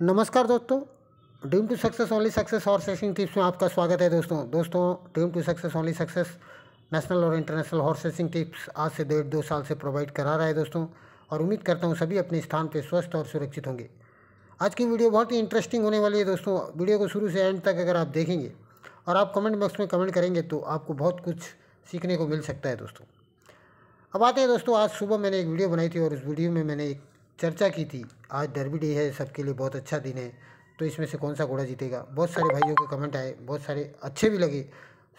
नमस्कार दोस्तों dream to success only success और रेसिंग टिप्स में आपका स्वागत है दोस्तों दोस्तों dream to success only success national और इंटरनेशनल हॉर्स रेसिंग टिप्स आज से डेढ़ दो साल से प्रोवाइड करा रहा है दोस्तों और उम्मीद करता हूँ सभी अपने स्थान पर स्वस्थ और सुरक्षित होंगे आज की वीडियो बहुत ही इंटरेस्टिंग होने वाली है दोस्तों वीडियो को शुरू से एंड तक अगर आप देखेंगे और आप कमेंट बॉक्स में कमेंट करेंगे तो आपको बहुत कुछ सीखने को मिल सकता है दोस्तों अब आते हैं दोस्तों आज सुबह मैंने एक वीडियो बनाई थी और उस वीडियो में मैंने एक चर्चा की थी आज डरबी डे है सबके लिए बहुत अच्छा दिन है तो इसमें से कौन सा घोड़ा जीतेगा बहुत सारे भाइयों के कमेंट आए बहुत सारे अच्छे भी लगे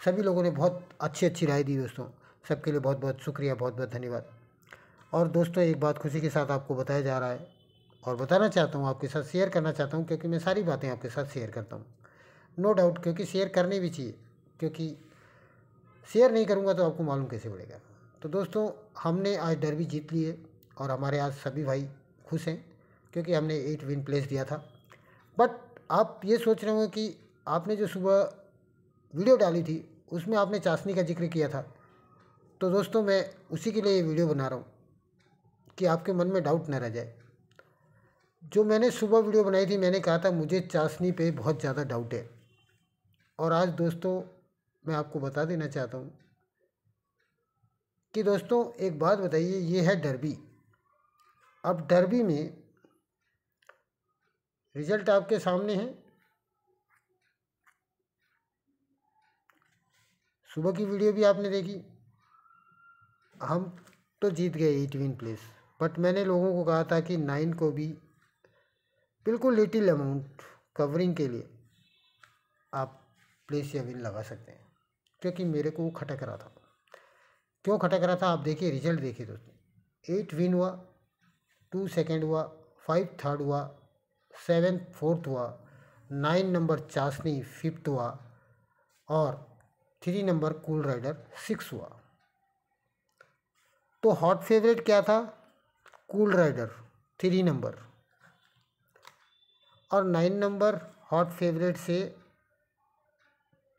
सभी लोगों ने बहुत अच्छी अच्छी राय दी दोस्तों सबके लिए बहुत बहुत शुक्रिया बहुत बहुत धन्यवाद और दोस्तों एक बात खुशी के साथ आपको बताया जा रहा है और बताना चाहता हूँ आपके साथ शेयर करना चाहता हूँ क्योंकि मैं सारी बातें आपके साथ शेयर करता हूँ नो डाउट क्योंकि शेयर करनी भी चाहिए क्योंकि शेयर नहीं करूँगा तो आपको मालूम कैसे पड़ेगा तो दोस्तों हमने आज डरबी जीत ली है और हमारे आज सभी भाई खुश हैं क्योंकि हमने एट विन प्लेस दिया था बट आप ये सोच रहे होंगे कि आपने जो सुबह वीडियो डाली थी उसमें आपने चाशनी का जिक्र किया था तो दोस्तों मैं उसी के लिए ये वीडियो बना रहा हूँ कि आपके मन में डाउट ना रह जाए जो मैंने सुबह वीडियो बनाई थी मैंने कहा था मुझे चाशनी पे बहुत ज़्यादा डाउट है और आज दोस्तों मैं आपको बता देना चाहता हूँ कि दोस्तों एक बात बताइए ये है डरबी अब डरबी में रिजल्ट आपके सामने है सुबह की वीडियो भी आपने देखी हम तो जीत गए एट विन प्लेस बट मैंने लोगों को कहा था कि नाइन को भी बिल्कुल लिटिल अमाउंट कवरिंग के लिए आप प्लेस या विन लगा सकते हैं क्योंकि मेरे को वो खटक रहा था क्यों खटक रहा था आप देखिए रिजल्ट देखिए दोस्तों एट विन हुआ टू सेकेंड हुआ फाइव थर्ड हुआ सेवन फोर्थ हुआ नाइन नंबर चाशनी फिफ्थ हुआ और three number cool rider six हुआ तो हॉट फेवरेट क्या था कूल राइडर थ्री नंबर और नाइन नंबर हॉट फेवरेट से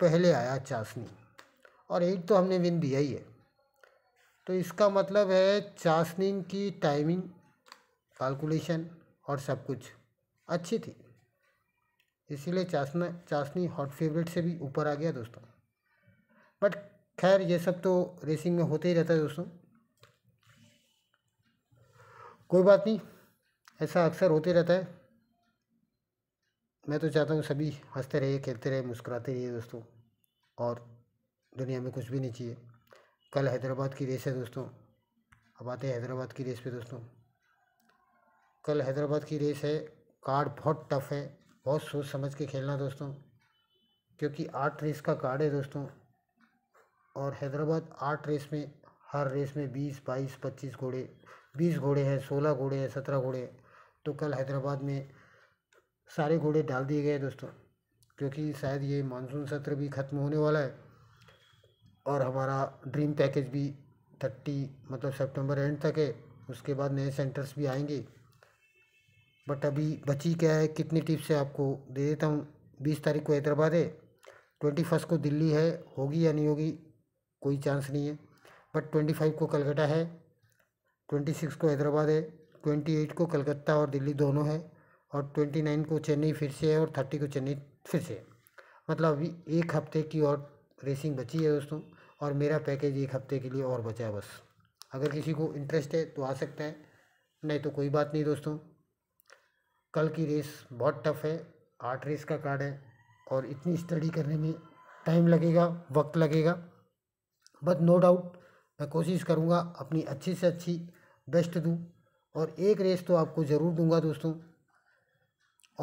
पहले आया चाशनी और एट तो हमने विन दिया ही है तो इसका मतलब है चाशनी की टाइमिंग कैलकुलेशन और सब कुछ अच्छी थी इसीलिए चाशना चाशनी हॉट फेवरेट से भी ऊपर आ गया दोस्तों बट खैर ये सब तो रेसिंग में होते ही रहता है दोस्तों कोई बात नहीं ऐसा अक्सर होते रहता है मैं तो चाहता हूँ सभी हंसते रहिए खेलते रहे मुस्कुराते रहिए दोस्तों और दुनिया में कुछ भी नहीं चाहिए कल हैदराबाद की रेस है दोस्तों अब आते हैं हैदराबाद की रेस पे दोस्तों कल हैदराबाद की रेस है कार्ड बहुत टफ है बहुत सोच समझ के खेलना दोस्तों क्योंकि आठ रेस का कार्ड है दोस्तों और हैदराबाद आठ रेस में हर रेस में बीस बाईस पच्चीस घोड़े बीस घोड़े हैं सोलह घोड़े हैं सत्रह घोड़े हैं तो कल हैदराबाद में सारे घोड़े डाल दिए गए दोस्तों क्योंकि शायद ये मानसून सत्र भी ख़त्म होने वाला है और हमारा ड्रीम पैकेज भी थर्टी मतलब सितंबर एंड तक है उसके बाद नए सेंटर्स भी आएंगे बट अभी बची क्या है कितनी टिप्स है आपको दे देता हूँ बीस तारीख को हैदराबाद है ट्वेंटी फर्स्ट को दिल्ली है होगी या नहीं होगी कोई चांस नहीं है बट ट्वेंटी फाइव को कलकत्ता है ट्वेंटी सिक्स को हैदराबाद है ट्वेंटी एट को कलकत्ता और दिल्ली दोनों है और ट्वेंटी नाइन को चेन्नई फिर से है और थर्टी को चेन्नई फिर से है मतलब अभी एक हफ्ते की और रेसिंग बची है दोस्तों और मेरा पैकेज एक हफ्ते के लिए और बचा है बस अगर किसी को इंटरेस्ट है तो आ सकता है नहीं तो कोई बात नहीं दोस्तों कल की रेस बहुत टफ है आठ रेस का कार्ड है और इतनी स्टडी करने में टाइम लगेगा वक्त लगेगा बट नो डाउट मैं कोशिश करूँगा अपनी अच्छी से अच्छी बेस्ट दूँ और एक रेस तो आपको ज़रूर दूंगा दोस्तों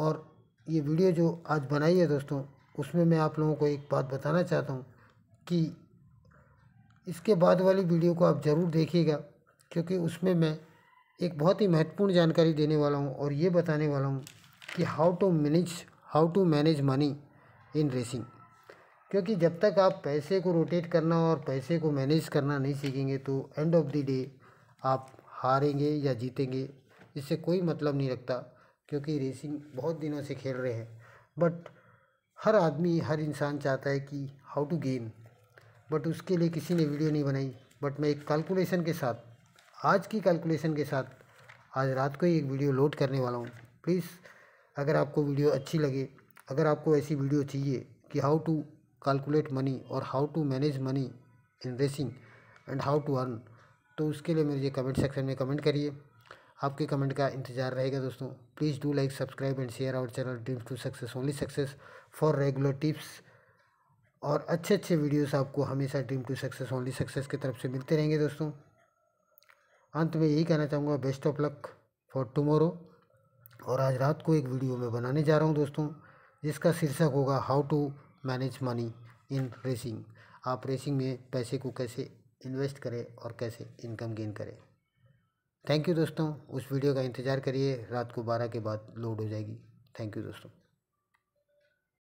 और ये वीडियो जो आज बनाई है दोस्तों उसमें मैं आप लोगों को एक बात बताना चाहता हूँ कि इसके बाद वाली वीडियो को आप ज़रूर देखिएगा क्योंकि उसमें मैं एक बहुत ही महत्वपूर्ण जानकारी देने वाला हूँ और ये बताने वाला हूँ कि how to manage how to manage money in racing क्योंकि जब तक आप पैसे को रोटेट करना और पैसे को मैनेज करना नहीं सीखेंगे तो एंड ऑफ द डे आप हारेंगे या जीतेंगे इससे कोई मतलब नहीं रखता क्योंकि रेसिंग बहुत दिनों से खेल रहे हैं बट हर आदमी हर इंसान चाहता है कि हाउ टू गेन बट उसके लिए किसी ने वीडियो नहीं बनाई बट मैं एक कैलकुलेशन के साथ आज की कैलकुलेशन के साथ आज रात को ही एक वीडियो लोड करने वाला हूँ प्लीज़ अगर आपको वीडियो अच्छी लगे अगर आपको ऐसी वीडियो चाहिए कि हाउ टू कैलकुलेट मनी और how to manage money in racing and how to earn तो उसके लिए मुझे कमेंट सेक्शन में कमेंट करिए आपके कमेंट का इंतजार रहेगा दोस्तों please do like subscribe and share our channel dreams to success only success for regular tips और अच्छे अच्छे वीडियोस आपको हमेशा dream to success only success की तरफ से मिलते रहेंगे दोस्तों अंत में यही कहना चाहूँगा best of luck for tomorrow और आज रात को एक वीडियो मैं बनाने जा रहा हूँ दोस्तों जिसका शीर्षक होगा how to manage money in racing आप रेसिंग में पैसे को कैसे इन्वेस्ट करें और कैसे इनकम गेन करें थैंक यू दोस्तों उस वीडियो का इंतज़ार करिए रात को बारह के बाद लोड हो जाएगी थैंक यू दोस्तों